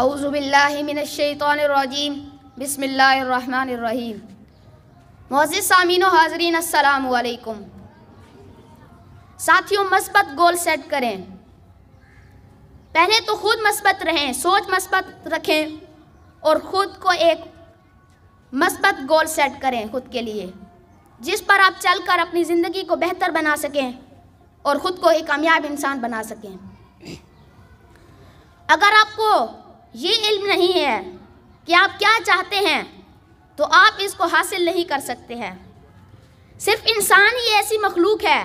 अउज़बिल्लिमिनशैतरजीम बसमीम मोज़ सामीन हाजरीन असलकुम साथियों मस्बत गोल सेट करें पहले तो खुद मस्बत रहें सोच मस्बत रखें और ख़ुद को एक मस्बत गोल सेट करें खुद के लिए जिस पर आप चल कर अपनी ज़िंदगी को बेहतर बना सकें और ख़ुद को एक कामयाब इंसान बना सकें अगर आपको ये इल्म नहीं है कि आप क्या चाहते हैं तो आप इसको हासिल नहीं कर सकते हैं सिर्फ इंसान ही ऐसी मखलूक है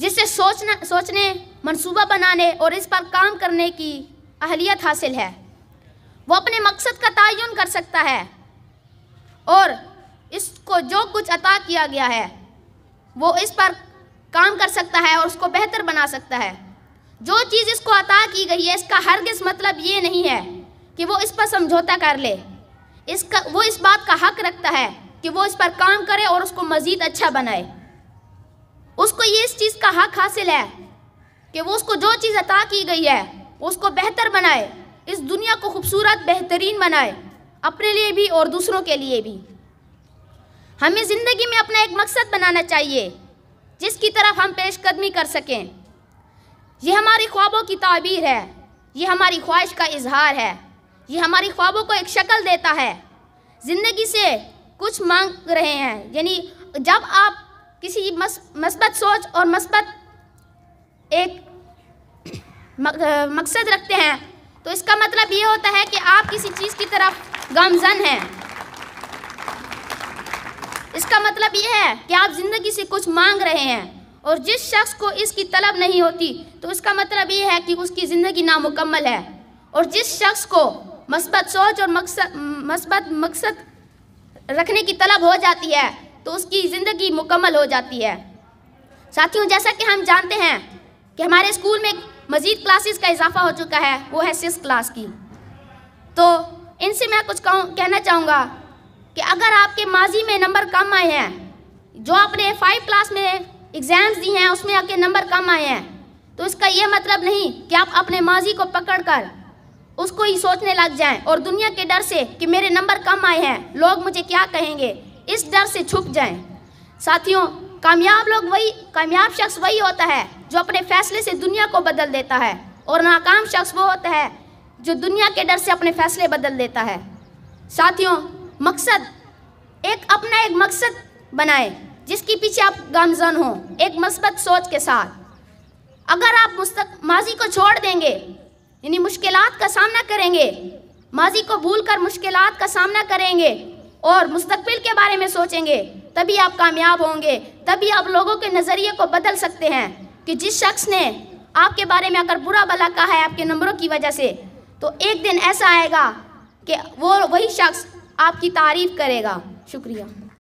जिसे सोचना सोचने मंसूबा बनाने और इस पर काम करने की अहलियत हासिल है वो अपने मकसद का तयन कर सकता है और इसको जो कुछ अता किया गया है वो इस पर काम कर सकता है और उसको बेहतर बना सकता है जो चीज़ इसको अता की गई है इसका किस मतलब ये नहीं है कि वो इस पर समझौता कर ले इसका वो इस बात का हक रखता है कि वो इस पर काम करे और उसको मज़ीद अच्छा बनाए उसको ये इस चीज़ का हक हासिल है कि वो उसको जो चीज़ अता की गई है उसको बेहतर बनाए इस दुनिया को खूबसूरत बेहतरीन बनाए अपने लिए भी और दूसरों के लिए भी हमें ज़िंदगी में अपना एक मकसद बनाना चाहिए जिसकी तरफ हम पेशकदमी कर सकें ये हमारी ख्वाबों की ताबीर है ये हमारी ख्वाहिश का इजहार है ये हमारी ख्वाबों को एक शक्ल देता है ज़िंदगी से कुछ मांग रहे हैं यानी जब आप किसी मस्बत सोच और मस्बत एक मकसद रखते हैं तो इसका मतलब ये होता है कि आप किसी चीज़ की तरफ गमजन हैं इसका मतलब ये है कि आप ज़िंदगी से कुछ मांग रहे हैं और जिस शख्स को इसकी तलब नहीं होती तो उसका मतलब ये है कि उसकी ज़िंदगी नामुकम्मल है और जिस शख्स को मस्बत सोच और मकसद मस्बत मकसद रखने की तलब हो जाती है तो उसकी ज़िंदगी मुकम्मल हो जाती है साथियों जैसा कि हम जानते हैं कि हमारे स्कूल में मज़ीद क्लासेस का इजाफा हो चुका है वो है सिक्स क्लास की तो इनसे मैं कुछ कहूँ कहना चाहूँगा कि अगर आपके माजी में नंबर कम आए हैं जो आपने फाइव क्लास में एग्ज़ाम्स दिए हैं उसमें आपके नंबर कम आए हैं तो इसका यह मतलब नहीं कि आप अपने माजी को पकड़कर उसको ही सोचने लग जाएं और दुनिया के डर से कि मेरे नंबर कम आए हैं लोग मुझे क्या कहेंगे इस डर से छुप जाएं साथियों कामयाब लोग वही कामयाब शख्स वही होता है जो अपने फैसले से दुनिया को बदल देता है और नाकाम शख्स वो होता है जो दुनिया के डर से अपने फैसले बदल देता है साथियों मकसद एक अपना एक मकसद बनाए जिसके पीछे आप गामजन हो एक मस्बत सोच के साथ अगर आप मुस्तक माजी को छोड़ देंगे यानी मुश्किल का सामना करेंगे माजी को भूल कर मुश्किल का सामना करेंगे और मुस्तबिल के बारे में सोचेंगे तभी आप कामयाब होंगे तभी आप लोगों के नज़रिए को बदल सकते हैं कि जिस शख्स ने आपके बारे में अगर बुरा भला कहा है आपके नंबरों की वजह से तो एक दिन ऐसा आएगा कि वो वही शख्स आपकी तारीफ़ करेगा शुक्रिया